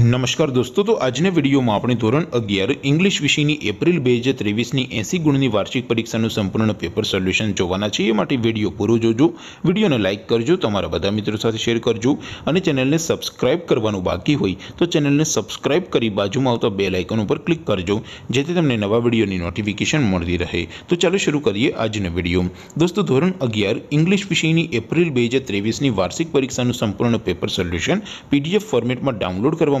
નમસ્કાર દોસ્તો તો આજના વિડીયોમાં આપણે ધોરણ અગિયાર ઇંગ્લિશ વિષયની એપ્રિલ બે હજાર ત્રેવીસની એંસી ગુણની વાર્ષિક પરીક્ષાનું સંપૂર્ણ પેપર સોલ્યુશન જોવાના છે એ માટે વિડીયો પૂરો જોજો વિડીયોને લાઇક કરજો તમારા બધા મિત્રો સાથે શેર કરજો અને ચેનલને સબસ્ક્રાઇબ કરવાનું બાકી હોય તો ચેનલને સબસ્ક્રાઇબ કરી બાજુમાં આવતા બે લાઇકન ઉપર ક્લિક કરજો જેથી તમને નવા વિડીયોની નોટિફિકેશન મળતી રહે તો ચાલો શરૂ કરીએ આજનો વિડીયો દોસ્તો ધોરણ અગિયાર ઇંગ્લિશ વિષયની એપ્રિલ બે હજાર ત્રેવીસની વાર્ષિક પરીક્ષાનું સંપૂર્ણ પેપર સોલ્યુશન પીડીએફ ફોર્મેટમાં ડાઉનલોડ કરવા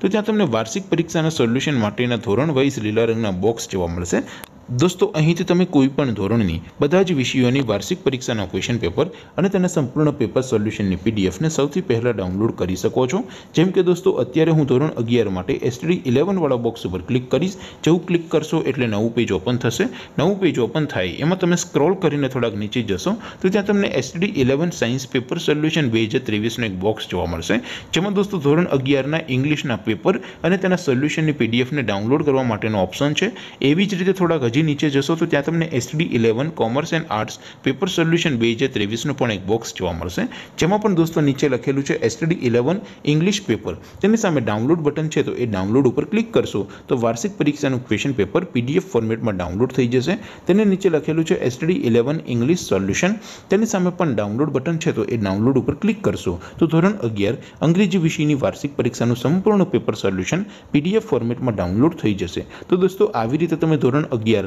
તો ત્યાં તમને વાર્ષિક પરીક્ષાના સોલ્યુશન માટેના ધોરણ વાઇઝ લીલા રંગના બોક્સ જોવા મળશે દોસ્તો અહીંથી તમે કોઈ પણ ધોરણની બધા જ વિષયોની વાર્ષિક પરીક્ષાના ક્વેશ્ચન પેપર અને તેના સંપૂર્ણ પેપર સોલ્યુશનની પીડીએફને સૌથી પહેલાં ડાઉનલોડ કરી શકો છો જેમ કે દોસ્તો અત્યારે હું ધોરણ અગિયાર માટે એસટીડી ઇલેવનવાળા બોક્સ ઉપર ક્લિક કરીશ જેવું ક્લિક કરશો એટલે નવું પેજ ઓપન થશે નવું પેજ ઓપન થાય એમાં તમે સ્ક્રોલ કરીને થોડાક નીચે જશો તો ત્યાં તમને ST eleven science paper solution બે હજાર ત્રેવીસનો એક બોક્સ જોવા મળશે જેમાં દોસ્તો ધોરણ અગિયારના ઇંગ્લિશના પેપર અને તેના સોલ્યુશનની પીડીએફને ડાઉનલોડ કરવા માટેનો ઓપ્શન છે એવી જ રીતે થોડાક હજી હજી નીચે જશો તો ત્યાં તમને SD eleven commerce and arts paper solution બે હજાર ત્રેવીસનું પણ એક બોક્સ જોવા મળશે જેમાં પણ દોસ્તો નીચે લખેલું છે એસડી ઇલેવન ઇંગ્લિશ પેપર તેની સામે ડાઉનલોડ બટન છે તો એ ડાઉનલોડ ઉપર ક્લિક કરશો તો વાર્ષિક પરીક્ષાનું ક્વેશ્ચન પેપર પીડીએફ ફોર્મેટમાં ડાઉનલોડ થઈ જશે તેને નીચે લખેલું છે એસડી ઇલેવન ઇંગ્લિશ સોલ્યુશન તેની સામે પણ ડાઉનલોડ બટન છે તો એ ડાઉનલોડ ઉપર ક્લિક કરશો તો ધોરણ અગિયાર અંગ્રેજી વિષયની વાર્ષિક પરીક્ષાનું સંપૂર્ણ પેપર સોલ્યુશન પીડીએફ ફોર્મેટમાં ડાઉનલોડ થઈ જશે તો દોસ્તો આવી રીતે તમે ધોરણ અગિયાર